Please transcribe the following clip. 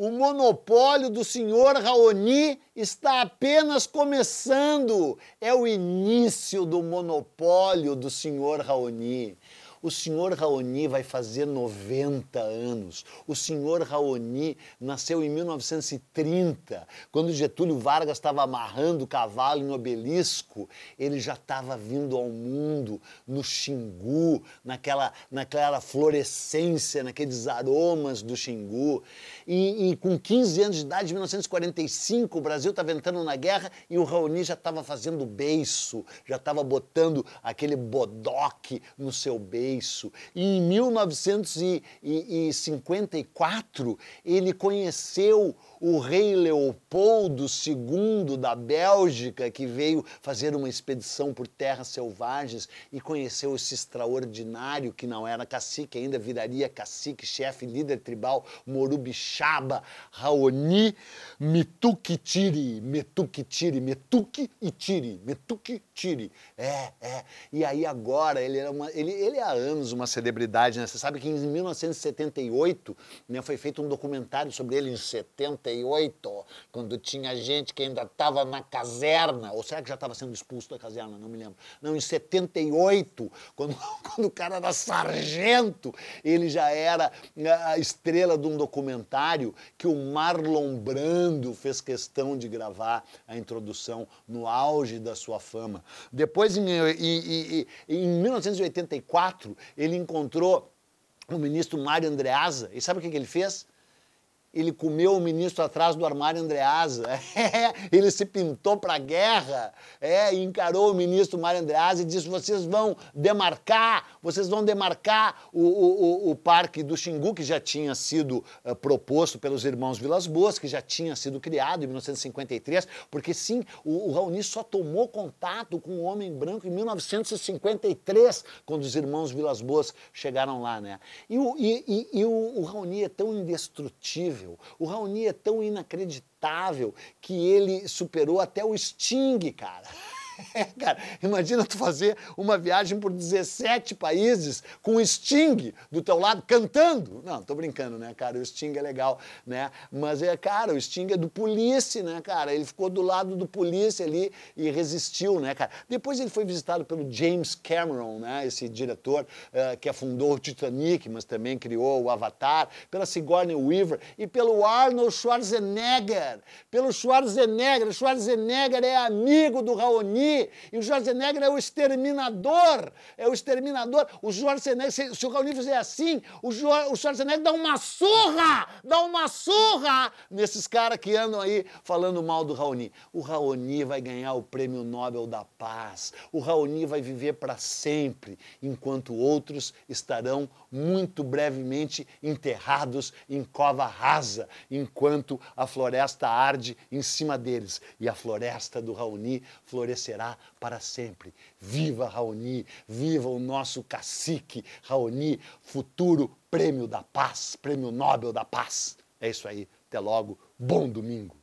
O monopólio do senhor Raoni está apenas começando. É o início do monopólio do senhor Raoni. O senhor Raoni vai fazer 90 anos. O senhor Raoni nasceu em 1930, quando Getúlio Vargas estava amarrando o cavalo em obelisco. Ele já estava vindo ao mundo no Xingu, naquela, naquela florescência, naqueles aromas do Xingu. E, e com 15 anos de idade, em 1945, o Brasil estava entrando na guerra e o Raoni já estava fazendo beiço, já estava botando aquele bodoque no seu beiço. Isso. E em 1954, ele conheceu o rei Leopoldo II da Bélgica, que veio fazer uma expedição por terras selvagens e conheceu esse extraordinário que não era cacique, ainda viraria cacique, chefe, líder tribal, Morubixaba, Raoni, Metukitiri Metukitiri, Metukitiri, Metukitiri. É, é. E aí agora ele era uma. Ele, ele é a anos uma celebridade, né? Você sabe que em 1978 né, foi feito um documentário sobre ele, em 78, quando tinha gente que ainda estava na caserna, ou será que já estava sendo expulso da caserna? Não me lembro. Não, em 78, quando, quando o cara era sargento, ele já era né, a estrela de um documentário que o Marlon Brando fez questão de gravar a introdução no auge da sua fama. Depois, em, em, em, em 1984, ele encontrou o ministro Mário Andreasa e sabe o que, que ele fez? Ele comeu o ministro atrás do armário Andreasa. É, ele se pintou para a guerra. É, encarou o ministro Mário Andreasa e disse: vocês vão demarcar, vocês vão demarcar o, o, o, o parque do Xingu, que já tinha sido uh, proposto pelos irmãos Vilas Boas, que já tinha sido criado em 1953, porque sim, o, o Raoni só tomou contato com o homem branco em 1953, quando os irmãos Vilas Boas chegaram lá. Né? E, o, e, e, e o Raoni é tão indestrutível incrível. O Raoni é tão inacreditável que ele superou até o Sting, cara. É, cara, imagina tu fazer uma viagem por 17 países com o Sting do teu lado cantando. Não, tô brincando, né, cara? O Sting é legal, né? Mas é, cara, o Sting é do police né, cara? Ele ficou do lado do police ali e resistiu, né, cara? Depois ele foi visitado pelo James Cameron, né? Esse diretor uh, que afundou o Titanic, mas também criou o Avatar, pela Sigourney Weaver e pelo Arnold Schwarzenegger. Pelo Schwarzenegger. Schwarzenegger é amigo do Raoni e o Schwarzenegger é o exterminador. É o exterminador. O Schwarzenegger, se, se o Raoni fizer assim, o, o Schwarzenegger dá uma surra! Dá uma surra nesses caras que andam aí falando mal do Raoni. O Raoni vai ganhar o prêmio Nobel da Paz. O Raoni vai viver para sempre, enquanto outros estarão muito brevemente enterrados em cova rasa, enquanto a floresta arde em cima deles. E a floresta do Raoni florescerá será para sempre. Viva Raoni, viva o nosso cacique Raoni, futuro prêmio da paz, prêmio Nobel da paz. É isso aí, até logo, bom domingo.